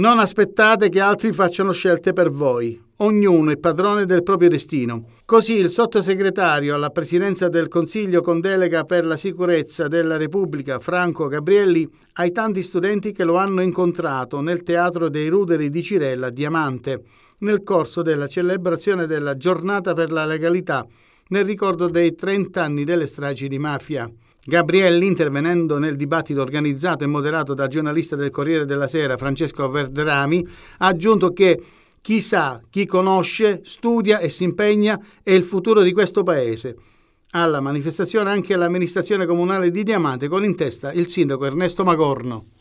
Non aspettate che altri facciano scelte per voi. Ognuno è padrone del proprio destino. Così il sottosegretario alla presidenza del Consiglio con delega per la sicurezza della Repubblica, Franco Gabrielli, ai tanti studenti che lo hanno incontrato nel Teatro dei Ruderi di Cirella Diamante, nel corso della celebrazione della Giornata per la Legalità, nel ricordo dei 30 anni delle stragi di mafia. Gabrielli, intervenendo nel dibattito organizzato e moderato dal giornalista del Corriere della Sera Francesco Verderami, ha aggiunto che chi sa, chi conosce, studia e si impegna è il futuro di questo paese. Alla manifestazione anche l'amministrazione comunale di Diamante con in testa il sindaco Ernesto Magorno.